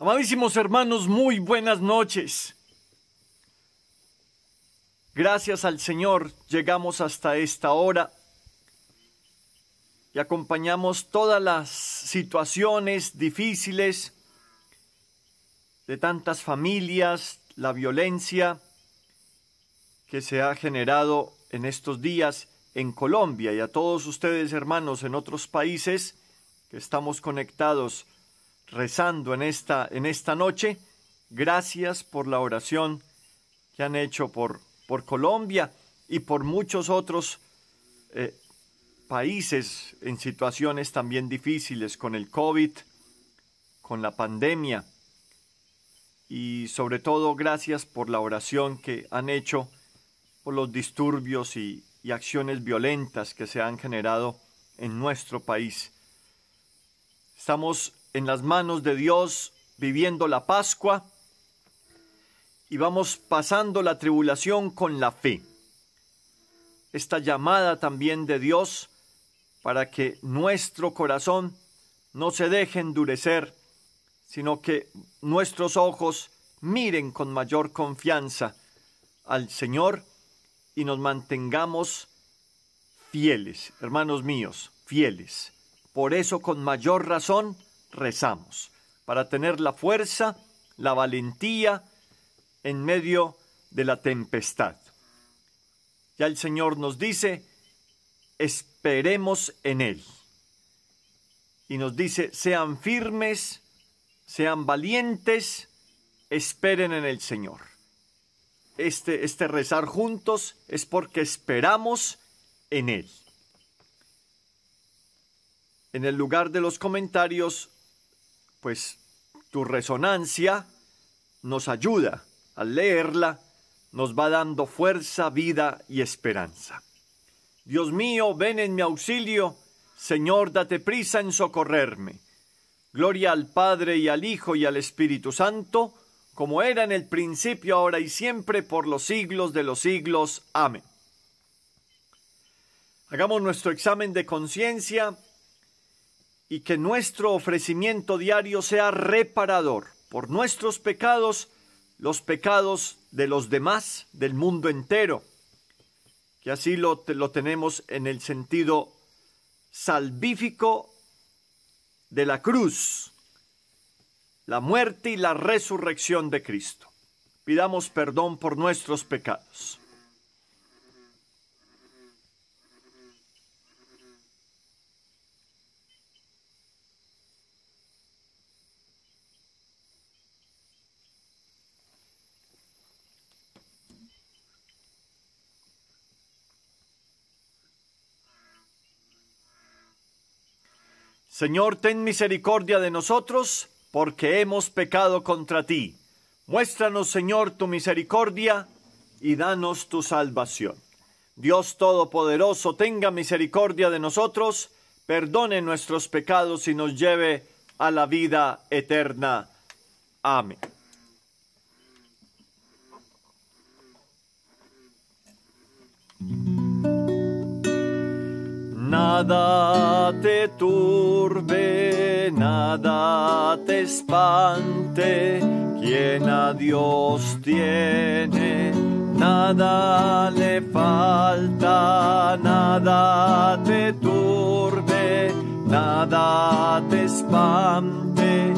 Amadísimos hermanos, muy buenas noches. Gracias al Señor llegamos hasta esta hora y acompañamos todas las situaciones difíciles de tantas familias, la violencia que se ha generado en estos días en Colombia y a todos ustedes hermanos en otros países que estamos conectados rezando en esta, en esta noche. Gracias por la oración que han hecho por, por Colombia y por muchos otros eh, países en situaciones también difíciles con el COVID, con la pandemia. Y sobre todo gracias por la oración que han hecho por los disturbios y, y acciones violentas que se han generado en nuestro país. Estamos en las manos de Dios viviendo la Pascua y vamos pasando la tribulación con la fe. Esta llamada también de Dios para que nuestro corazón no se deje endurecer, sino que nuestros ojos miren con mayor confianza al Señor y nos mantengamos fieles, hermanos míos, fieles. Por eso con mayor razón rezamos, para tener la fuerza, la valentía en medio de la tempestad. Ya el Señor nos dice, esperemos en Él. Y nos dice, sean firmes, sean valientes, esperen en el Señor. Este, este rezar juntos es porque esperamos en Él. En el lugar de los comentarios pues tu resonancia nos ayuda al leerla, nos va dando fuerza, vida y esperanza. Dios mío, ven en mi auxilio, Señor, date prisa en socorrerme. Gloria al Padre y al Hijo y al Espíritu Santo, como era en el principio, ahora y siempre, por los siglos de los siglos. Amén. Hagamos nuestro examen de conciencia y que nuestro ofrecimiento diario sea reparador por nuestros pecados, los pecados de los demás, del mundo entero. Que así lo, lo tenemos en el sentido salvífico de la cruz, la muerte y la resurrección de Cristo. Pidamos perdón por nuestros pecados. Señor, ten misericordia de nosotros, porque hemos pecado contra ti. Muéstranos, Señor, tu misericordia y danos tu salvación. Dios Todopoderoso, tenga misericordia de nosotros, perdone nuestros pecados y nos lleve a la vida eterna. Amén. Nada te turbe, nada te espante, quien a Dios tiene, nada le falta, nada te turbe, nada te espante.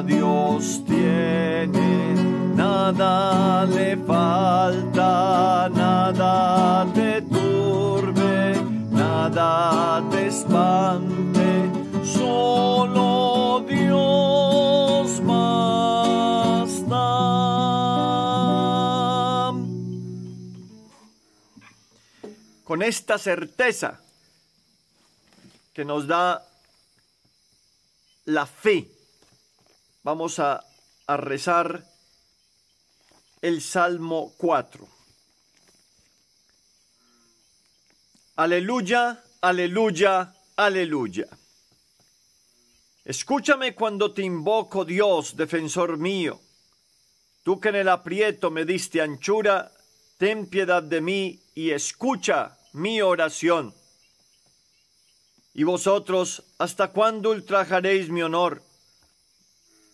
Dios tiene, nada le falta, nada te turbe, nada te espante, solo Dios basta. Con esta certeza que nos da la fe Vamos a, rezar el Salmo 4. Aleluya, aleluya, aleluya. Escúchame cuando te invoco, Dios, defensor mío. Tú que en el aprieto me diste anchura, ten piedad de mí y escucha mi oración. Y vosotros, ¿hasta cuándo ultrajaréis mi honor?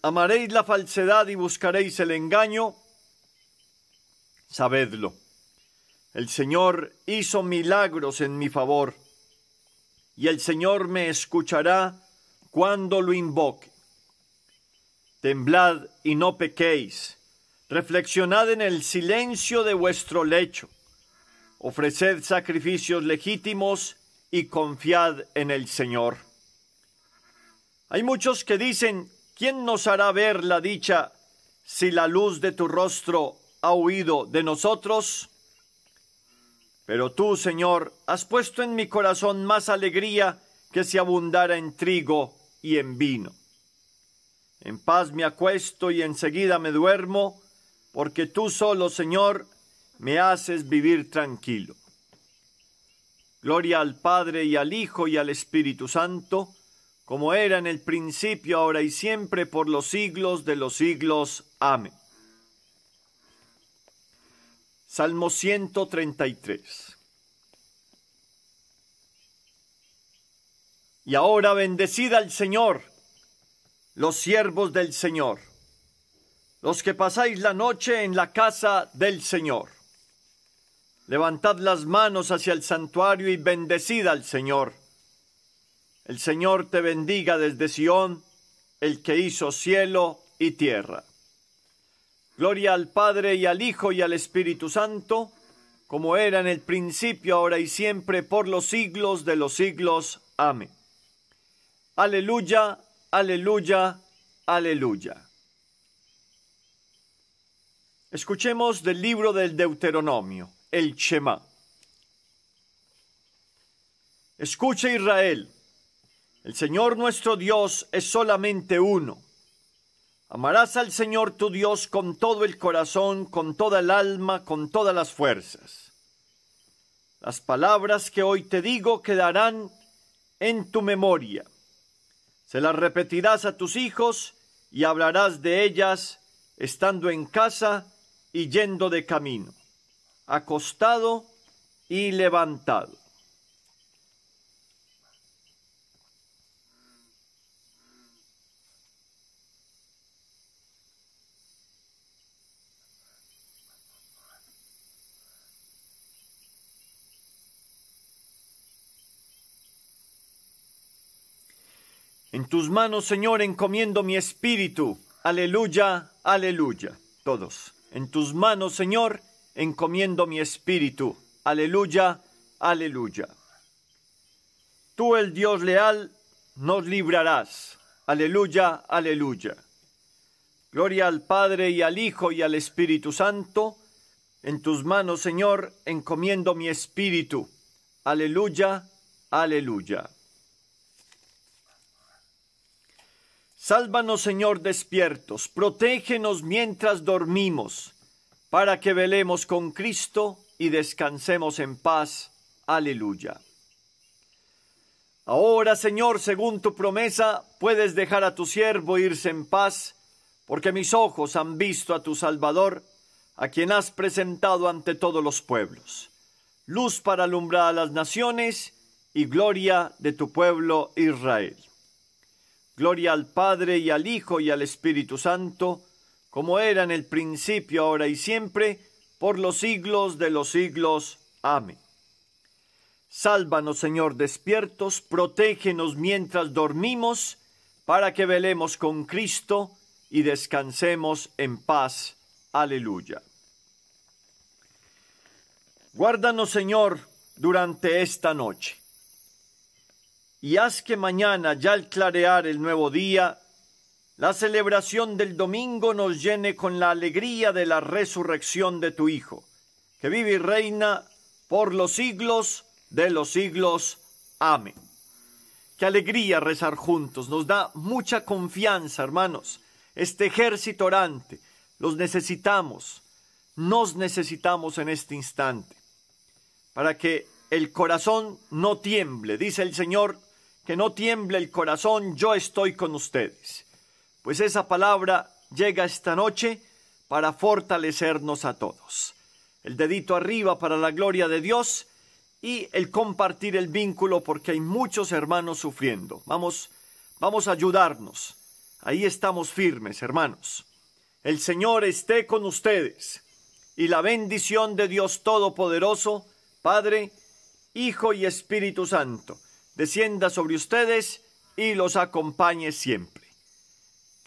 amaréis la falsedad y buscaréis el engaño, sabedlo. El Señor hizo milagros en mi favor, y el Señor me escuchará cuando lo invoque. Temblad y no pequéis, reflexionad en el silencio de vuestro lecho, ofreced sacrificios legítimos y confiad en el Señor. Hay muchos que dicen, ¿Quién nos hará ver la dicha si la luz de tu rostro ha huido de nosotros? Pero tú, Señor, has puesto en mi corazón más alegría que si abundara en trigo y en vino. En paz me acuesto y enseguida me duermo, porque tú solo, Señor, me haces vivir tranquilo. Gloria al Padre y al Hijo y al Espíritu Santo, como era en el principio, ahora y siempre, por los siglos de los siglos. Amén. Salmo 133. Y ahora bendecid al Señor, los siervos del Señor, los que pasáis la noche en la casa del Señor. Levantad las manos hacia el santuario y bendecid al Señor el Señor te bendiga desde Sión, el que hizo cielo y tierra. Gloria al Padre y al Hijo y al Espíritu Santo, como era en el principio, ahora y siempre, por los siglos de los siglos. Amén. Aleluya, aleluya, aleluya. Escuchemos del libro del Deuteronomio, el Shema. Escucha Israel el Señor nuestro Dios es solamente uno. Amarás al Señor tu Dios con todo el corazón, con toda el alma, con todas las fuerzas. Las palabras que hoy te digo quedarán en tu memoria. Se las repetirás a tus hijos y hablarás de ellas estando en casa y yendo de camino, acostado y levantado. En tus manos, Señor, encomiendo mi espíritu. Aleluya, aleluya. Todos. En tus manos, Señor, encomiendo mi espíritu. Aleluya, aleluya. Tú, el Dios leal, nos librarás. Aleluya, aleluya. Gloria al Padre y al Hijo y al Espíritu Santo. En tus manos, Señor, encomiendo mi espíritu. Aleluya, aleluya. Sálvanos, Señor, despiertos, protégenos mientras dormimos, para que velemos con Cristo y descansemos en paz. Aleluya. Ahora, Señor, según tu promesa, puedes dejar a tu siervo irse en paz, porque mis ojos han visto a tu Salvador, a quien has presentado ante todos los pueblos. Luz para alumbrar a las naciones y gloria de tu pueblo Israel. Gloria al Padre y al Hijo y al Espíritu Santo, como era en el principio, ahora y siempre, por los siglos de los siglos. Amén. Sálvanos, Señor, despiertos, protégenos mientras dormimos, para que velemos con Cristo y descansemos en paz. Aleluya. Guárdanos, Señor, durante esta noche y haz que mañana, ya al clarear el nuevo día, la celebración del domingo nos llene con la alegría de la resurrección de tu Hijo, que vive y reina por los siglos de los siglos. Amén. Qué alegría rezar juntos, nos da mucha confianza, hermanos. Este ejército orante, los necesitamos, nos necesitamos en este instante, para que el corazón no tiemble, dice el Señor que no tiemble el corazón, yo estoy con ustedes. Pues esa palabra llega esta noche para fortalecernos a todos. El dedito arriba para la gloria de Dios y el compartir el vínculo porque hay muchos hermanos sufriendo. Vamos, vamos a ayudarnos. Ahí estamos firmes, hermanos. El Señor esté con ustedes y la bendición de Dios Todopoderoso, Padre, Hijo y Espíritu Santo descienda sobre ustedes y los acompañe siempre.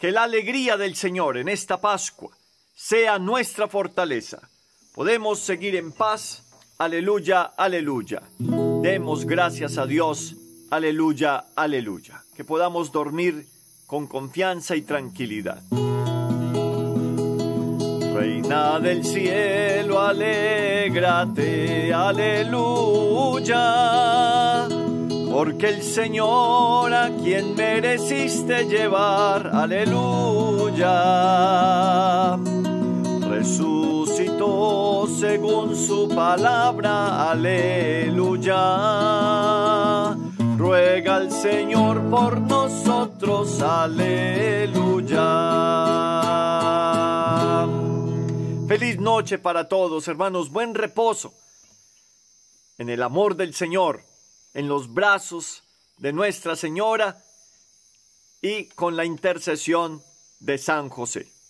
Que la alegría del Señor en esta Pascua sea nuestra fortaleza. Podemos seguir en paz. Aleluya, aleluya. Demos gracias a Dios. Aleluya, aleluya. Que podamos dormir con confianza y tranquilidad. Reina del cielo, alégrate, aleluya porque el Señor a quien mereciste llevar, aleluya, resucitó según su palabra, aleluya. Ruega al Señor por nosotros, aleluya. Feliz noche para todos, hermanos, buen reposo en el amor del Señor en los brazos de Nuestra Señora y con la intercesión de San José.